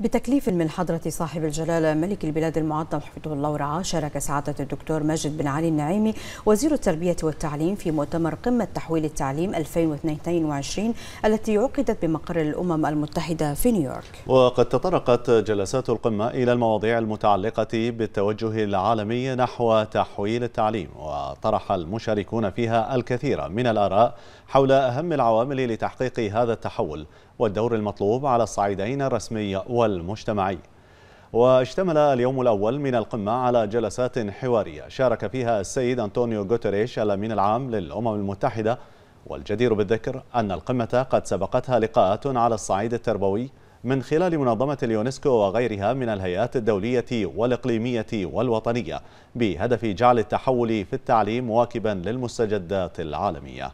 بتكليف من حضرة صاحب الجلالة ملك البلاد المعظم حفظه الله ورعاه شارك سعادة الدكتور ماجد بن علي النعيمي وزير التربية والتعليم في مؤتمر قمة تحويل التعليم 2022 التي عقدت بمقر الأمم المتحدة في نيويورك وقد تطرقت جلسات القمة إلى المواضيع المتعلقة بالتوجه العالمي نحو تحويل التعليم وطرح المشاركون فيها الكثير من الآراء حول أهم العوامل لتحقيق هذا التحول والدور المطلوب على الصعيدين الرسمي والمجتمعي واشتمل اليوم الأول من القمة على جلسات حوارية شارك فيها السيد أنطونيو غوتريش الأمين العام للأمم المتحدة والجدير بالذكر أن القمة قد سبقتها لقاءات على الصعيد التربوي من خلال منظمة اليونسكو وغيرها من الهيئات الدولية والإقليمية والوطنية بهدف جعل التحول في التعليم مواكبا للمستجدات العالمية